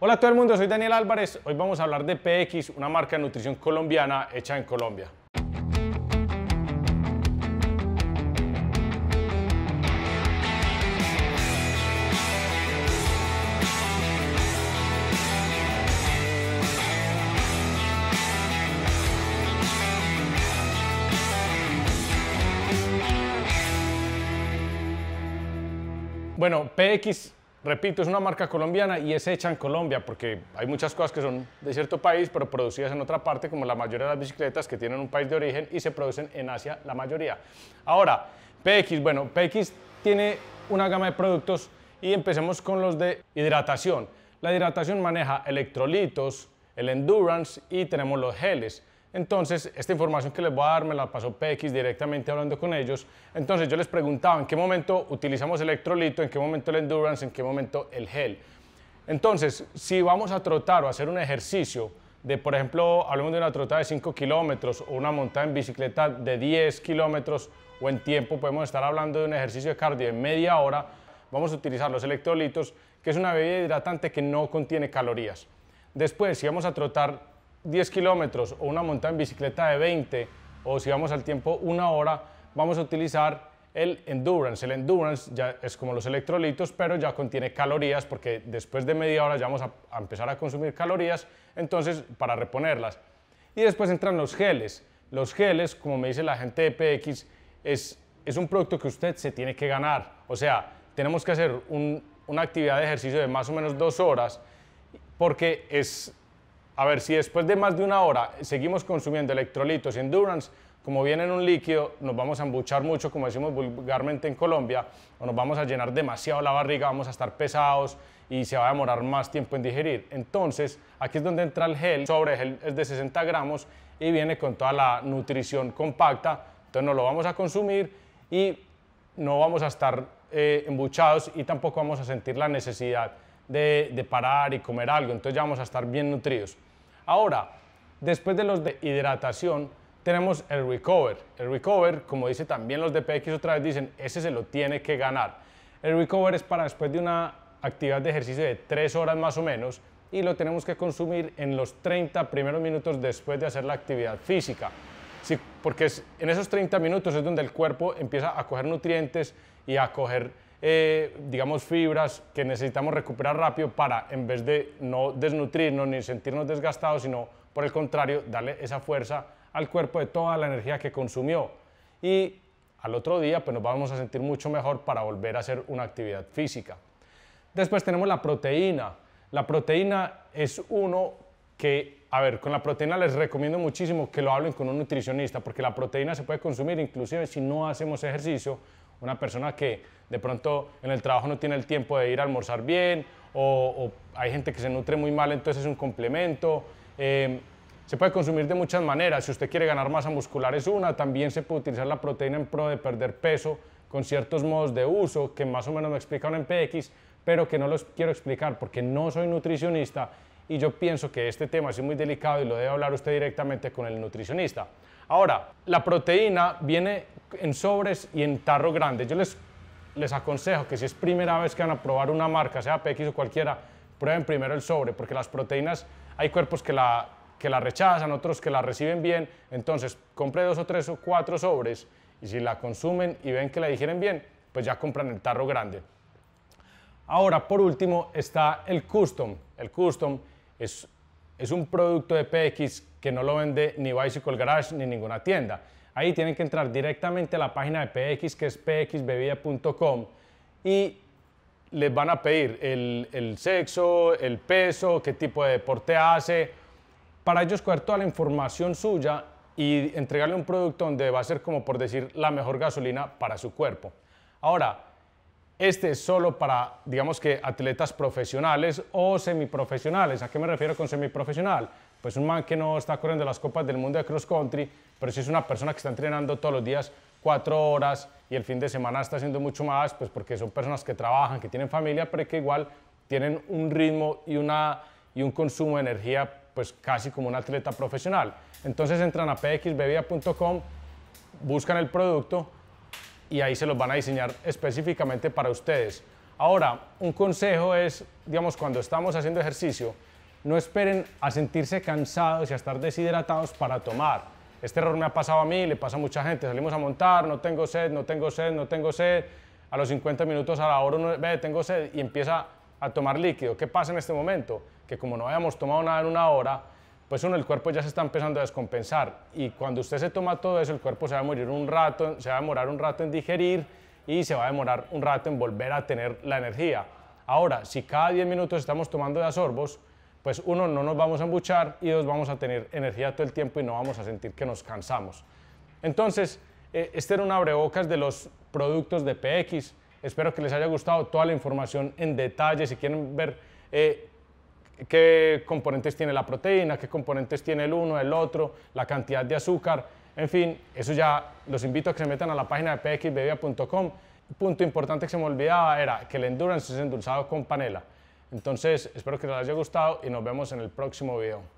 Hola a todo el mundo, soy Daniel Álvarez. Hoy vamos a hablar de PX, una marca de nutrición colombiana hecha en Colombia. Bueno, PX Repito, es una marca colombiana y es hecha en Colombia porque hay muchas cosas que son de cierto país pero producidas en otra parte, como la mayoría de las bicicletas que tienen un país de origen y se producen en Asia la mayoría. Ahora, PX, bueno, PX tiene una gama de productos y empecemos con los de hidratación. La hidratación maneja electrolitos, el endurance y tenemos los geles. Entonces, esta información que les voy a dar me la pasó PX directamente hablando con ellos. Entonces, yo les preguntaba en qué momento utilizamos electrolito, en qué momento el endurance, en qué momento el gel. Entonces, si vamos a trotar o hacer un ejercicio de, por ejemplo, hablemos de una trotada de 5 kilómetros o una montada en bicicleta de 10 kilómetros o en tiempo, podemos estar hablando de un ejercicio de cardio de media hora, vamos a utilizar los electrolitos, que es una bebida hidratante que no contiene calorías. Después, si vamos a trotar 10 kilómetros o una montaña en bicicleta de 20 o si vamos al tiempo una hora, vamos a utilizar el endurance. El endurance ya es como los electrolitos, pero ya contiene calorías porque después de media hora ya vamos a, empezar a consumir calorías, entonces para reponerlas. Y después entran los geles. Los geles, como me dice la gente de PX, es, es un producto que usted se tiene que ganar. O sea, tenemos que hacer una actividad de ejercicio de más o menos dos horas porque es a ver, si después de más de una hora seguimos consumiendo electrolitos y endurance, como viene en un líquido, nos vamos a embuchar mucho, como decimos vulgarmente en Colombia, o nos vamos a llenar demasiado la barriga, vamos a estar pesados y se va a demorar más tiempo en digerir. Entonces, aquí es donde entra el gel, sobre gel es de 60 gramos y viene con toda la nutrición compacta, entonces no lo vamos a consumir y no vamos a estar eh, embuchados y tampoco vamos a sentir la necesidad de parar y comer algo, entonces ya vamos a estar bien nutridos. Ahora, después de los de hidratación, tenemos el recover. El recover, como dice también los de PX otra vez, dicen, ese se lo tiene que ganar. El recover es para después de una actividad de ejercicio de 3 horas más o menos y lo tenemos que consumir en los 30 primeros minutos después de hacer la actividad física. Sí, porque en esos 30 minutos es donde el cuerpo empieza a coger nutrientes y a coger eh, digamos, fibras que necesitamos recuperar rápido para, en vez de no desnutrirnos ni sentirnos desgastados, sino por el contrario, darle esa fuerza al cuerpo de toda la energía que consumió. Y al otro día, pues nos vamos a sentir mucho mejor para volver a hacer una actividad física. Después tenemos la proteína. La proteína es uno que, a ver, con la proteína les recomiendo muchísimo que lo hablen con un nutricionista, porque la proteína se puede consumir inclusive si no hacemos ejercicio una persona que de pronto en el trabajo no tiene el tiempo de ir a almorzar bien o, hay gente que se nutre muy mal, entonces es un complemento. Em, se puede consumir de muchas maneras. Si usted quiere ganar masa muscular es una, también se puede utilizar la proteína en pro de perder peso con ciertos modos de uso que más o menos me explicaron en PX, pero que no los quiero explicar porque no soy nutricionista y yo pienso que este tema es muy delicado y lo debe hablar usted directamente con el nutricionista. Ahora, la proteína viene en sobres y en tarro grande. Yo les, les aconsejo que si es primera vez que van a probar una marca, sea PX o cualquiera, prueben primero el sobre, porque las proteínas, hay cuerpos que la, que la rechazan, otros que la reciben bien. Entonces, compre dos o tres o cuatro sobres y si la consumen y ven que la digieren bien, pues ya compran el tarro grande. Ahora, por último, está el custom. El custom es, un producto de PX que no lo vende ni Bicycle Garage ni ninguna tienda. Ahí tienen que entrar directamente a la página de PX, que es pxbebida.com, y les van a pedir el, el, sexo, el peso, qué tipo de deporte hace, para ellos coger toda la información suya y entregarle un producto donde va a ser como por decir la mejor gasolina para su cuerpo. Ahora, este es solo para, digamos que, atletas profesionales o semiprofesionales. ¿A qué me refiero con semiprofesional? Pues un man que no está corriendo las copas del mundo de cross country, pero si es una persona que está entrenando todos los días cuatro horas y el fin de semana está haciendo mucho más, pues porque son personas que trabajan, que tienen familia, pero que igual tienen un ritmo y, una, y un consumo de energía pues casi como un atleta profesional. Entonces entran a pxbebida.com, buscan el producto, y ahí se los van a diseñar específicamente para ustedes. Ahora, un consejo es, digamos, cuando estamos haciendo ejercicio, no esperen a sentirse cansados y a estar deshidratados para tomar. Este error me ha pasado a mí, le pasa a mucha gente. Salimos a montar, no tengo sed, no tengo sed, no tengo sed. A los 50 minutos a la hora uno ve, tengo sed y empieza a tomar líquido. ¿Qué pasa en este momento? Que como no hayamos tomado nada en una hora, pues uno, el cuerpo ya se está empezando a descompensar y cuando usted se toma todo eso, el cuerpo se va a morir un rato, se va a demorar un rato en digerir y se va a demorar un rato en volver a tener la energía. Ahora, si cada 10 minutos estamos tomando de absorbos, pues uno, no nos vamos a embuchar y dos, vamos a tener energía todo el tiempo y no vamos a sentir que nos cansamos. Entonces, eh, este era un abrebocas de los productos de PX. Espero que les haya gustado toda la información en detalle. Si quieren ver eh, qué componentes tiene la proteína, qué componentes tiene el uno, el otro, la cantidad de azúcar, en fin, eso ya los invito a que se metan a la página de Un Punto importante que se me olvidaba era que el endurance es endulzado con panela. Entonces, espero que les haya gustado y nos vemos en el próximo video.